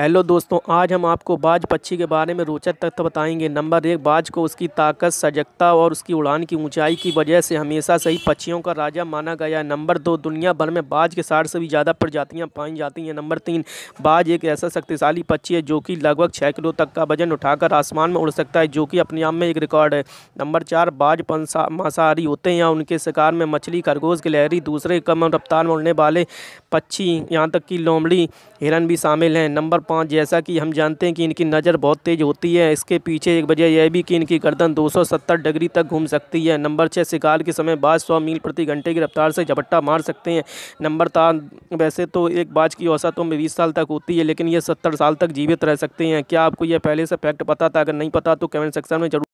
hello दोस्तों आज हम आपको बाज पक्षी के बारे में रोचक तथ्य बताएंगे नंबर एक बाज को उसकी ताकत सजगता और उसकी उड़ान की ऊंचाई की वजह से हमेशा सही पक्षियों का राजा माना गया है नंबर दो दुनिया भर में बाज के साठ से भी ज़्यादा प्रजातियां पाई जाती हैं नंबर तीन बाज एक ऐसा शक्तिशाली पक्षी है जो कि लगभग छः किलो तक का वजन उठाकर आसमान में उड़ सकता है जो कि अपने आप में एक रिकॉर्ड है नंबर चार बाज मांसाहारी होते हैं या उनके शिकार में मछली खरगोश गिलहरी दूसरे कम रफ्तार में उड़ने वाले पक्षी यहाँ तक कि लोमड़ी हिरन भी शामिल हैं नंबर पाँच जैसा कि हम जानते हैं कि इनकी नज़र बहुत तेज़ होती है इसके पीछे एक वजह यह भी कि इनकी गर्दन 270 डिग्री तक घूम सकती है नंबर छः शिकार के समय बाज सौ मील प्रति घंटे की रफ्तार से झपट्टा मार सकते हैं नंबर तार वैसे तो एक बाज की औसतों में बीस साल तक होती है लेकिन ये सत्तर साल तक जीवित रह सकते हैं क्या आपको यह पहले से फैक्ट पता था अगर नहीं पता तो कमेंट सेक्शन में जरूर